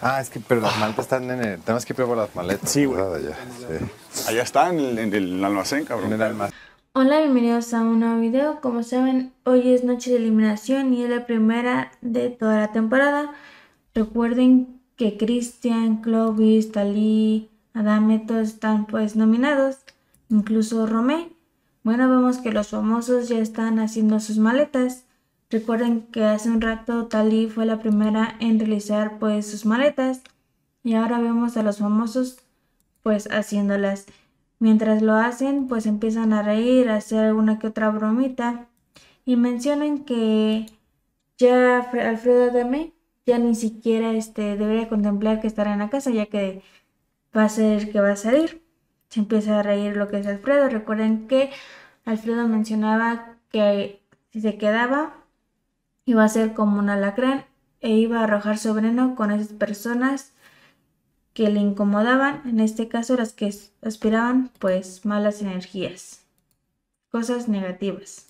Ah, es que, pero las ah. maletas están en el. Tenemos que ir por las maletas. Sí, güey. Ah, Allá, están, está en el, almacén, cabrón. Hola, bienvenidos a un nuevo video. Como saben, hoy es noche de eliminación y es la primera de toda la temporada. Recuerden que Christian, Clovis, Talí, Adame, todos están pues nominados, incluso Romé. Bueno, vemos que los famosos ya están haciendo sus maletas. Recuerden que hace un rato Tali fue la primera en realizar pues sus maletas y ahora vemos a los famosos pues haciéndolas. Mientras lo hacen pues empiezan a reír, a hacer alguna que otra bromita y mencionan que ya Alfredo Adame ya ni siquiera este, debería contemplar que estará en la casa ya que va a ser que va a salir. Se empieza a reír lo que es Alfredo. Recuerden que Alfredo mencionaba que si se quedaba Iba a ser como un alacrán e iba a arrojar su con esas personas que le incomodaban, en este caso las que aspiraban pues malas energías, cosas negativas.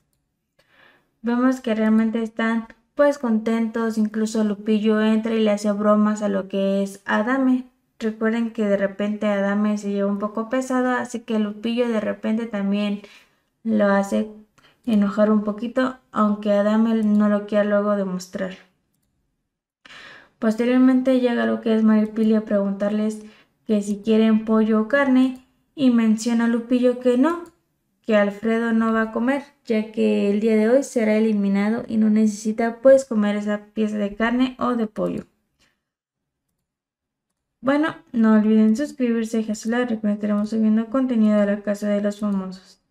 Vemos que realmente están pues contentos, incluso Lupillo entra y le hace bromas a lo que es Adame. Recuerden que de repente Adame se lleva un poco pesado, así que Lupillo de repente también lo hace enojar un poquito, aunque Adam no lo quiera luego demostrar. Posteriormente llega lo que es Maripili a preguntarles que si quieren pollo o carne y menciona a Lupillo que no, que Alfredo no va a comer, ya que el día de hoy será eliminado y no necesita pues comer esa pieza de carne o de pollo. Bueno, no olviden suscribirse y Jesús recuerden estaremos subiendo contenido de la Casa de los Famosos.